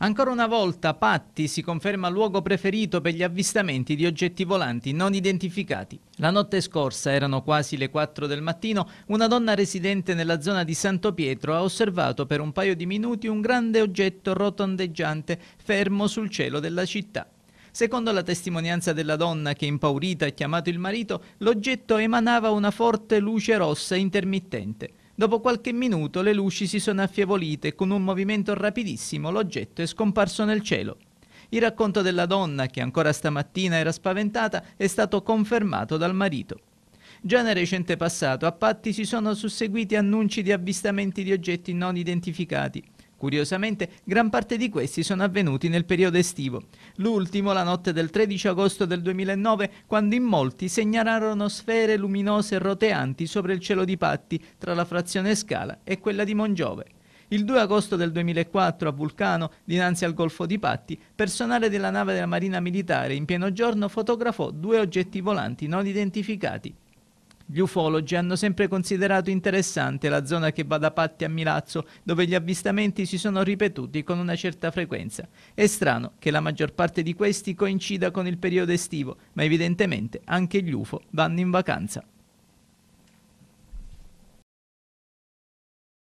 Ancora una volta Patti si conferma luogo preferito per gli avvistamenti di oggetti volanti non identificati. La notte scorsa, erano quasi le 4 del mattino, una donna residente nella zona di Santo Pietro ha osservato per un paio di minuti un grande oggetto rotondeggiante fermo sul cielo della città. Secondo la testimonianza della donna che impaurita ha chiamato il marito, l'oggetto emanava una forte luce rossa intermittente. Dopo qualche minuto le luci si sono affievolite e con un movimento rapidissimo l'oggetto è scomparso nel cielo. Il racconto della donna, che ancora stamattina era spaventata, è stato confermato dal marito. Già nel recente passato a Patti si sono susseguiti annunci di avvistamenti di oggetti non identificati. Curiosamente, gran parte di questi sono avvenuti nel periodo estivo. L'ultimo la notte del 13 agosto del 2009, quando in molti segnalarono sfere luminose roteanti sopra il cielo di Patti, tra la frazione Scala e quella di Mongiove. Il 2 agosto del 2004 a Vulcano, dinanzi al Golfo di Patti, personale della nave della Marina Militare in pieno giorno fotografò due oggetti volanti non identificati. Gli ufologi hanno sempre considerato interessante la zona che va da Patti a Milazzo, dove gli avvistamenti si sono ripetuti con una certa frequenza. È strano che la maggior parte di questi coincida con il periodo estivo, ma evidentemente anche gli UFO vanno in vacanza.